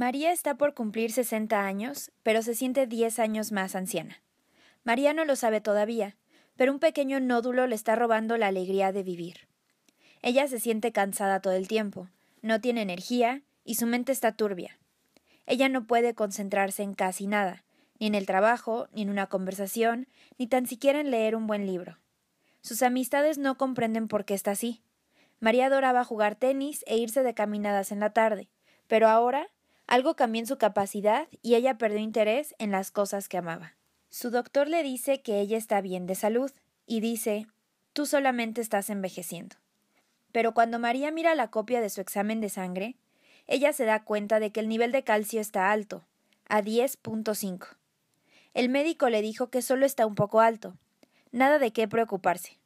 María está por cumplir 60 años, pero se siente 10 años más anciana. María no lo sabe todavía, pero un pequeño nódulo le está robando la alegría de vivir. Ella se siente cansada todo el tiempo, no tiene energía y su mente está turbia. Ella no puede concentrarse en casi nada, ni en el trabajo, ni en una conversación, ni tan siquiera en leer un buen libro. Sus amistades no comprenden por qué está así. María adoraba jugar tenis e irse de caminadas en la tarde, pero ahora algo cambió en su capacidad y ella perdió interés en las cosas que amaba. Su doctor le dice que ella está bien de salud y dice, tú solamente estás envejeciendo. Pero cuando María mira la copia de su examen de sangre, ella se da cuenta de que el nivel de calcio está alto, a 10.5. El médico le dijo que solo está un poco alto, nada de qué preocuparse.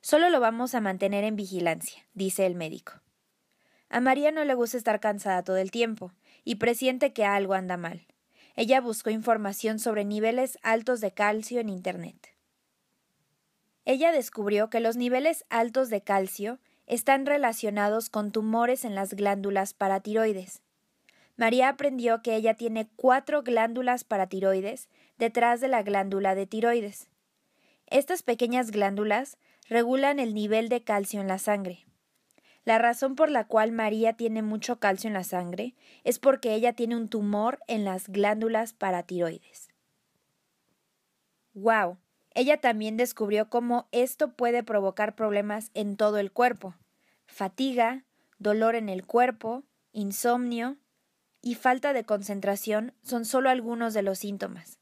Solo lo vamos a mantener en vigilancia, dice el médico. A María no le gusta estar cansada todo el tiempo, y presiente que algo anda mal. Ella buscó información sobre niveles altos de calcio en Internet. Ella descubrió que los niveles altos de calcio están relacionados con tumores en las glándulas paratiroides. María aprendió que ella tiene cuatro glándulas paratiroides detrás de la glándula de tiroides. Estas pequeñas glándulas regulan el nivel de calcio en la sangre. La razón por la cual María tiene mucho calcio en la sangre es porque ella tiene un tumor en las glándulas paratiroides. ¡Wow! Ella también descubrió cómo esto puede provocar problemas en todo el cuerpo. Fatiga, dolor en el cuerpo, insomnio y falta de concentración son solo algunos de los síntomas.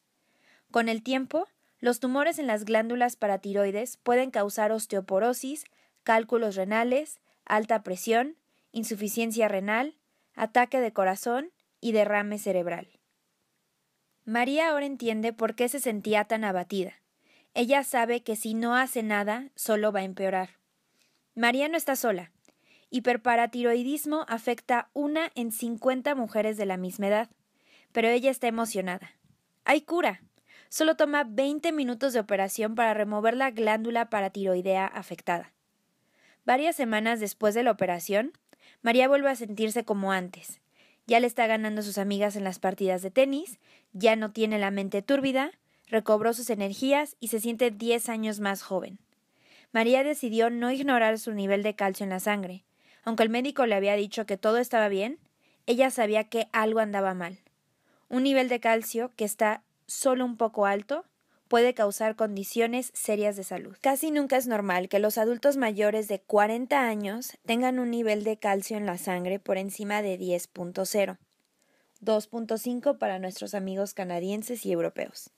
Con el tiempo, los tumores en las glándulas paratiroides pueden causar osteoporosis, cálculos renales, alta presión, insuficiencia renal, ataque de corazón y derrame cerebral. María ahora entiende por qué se sentía tan abatida. Ella sabe que si no hace nada, solo va a empeorar. María no está sola. Hiperparatiroidismo afecta una en 50 mujeres de la misma edad, pero ella está emocionada. Hay cura. Solo toma 20 minutos de operación para remover la glándula paratiroidea afectada. Varias semanas después de la operación, María vuelve a sentirse como antes. Ya le está ganando a sus amigas en las partidas de tenis, ya no tiene la mente túrbida, recobró sus energías y se siente 10 años más joven. María decidió no ignorar su nivel de calcio en la sangre. Aunque el médico le había dicho que todo estaba bien, ella sabía que algo andaba mal. Un nivel de calcio que está solo un poco alto puede causar condiciones serias de salud. Casi nunca es normal que los adultos mayores de 40 años tengan un nivel de calcio en la sangre por encima de 10.0, 2.5 para nuestros amigos canadienses y europeos,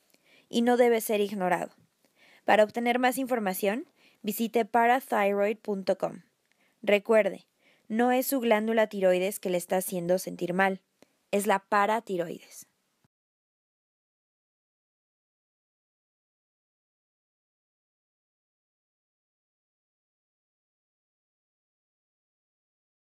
y no debe ser ignorado. Para obtener más información, visite parathyroid.com. Recuerde, no es su glándula tiroides que le está haciendo sentir mal, es la paratiroides.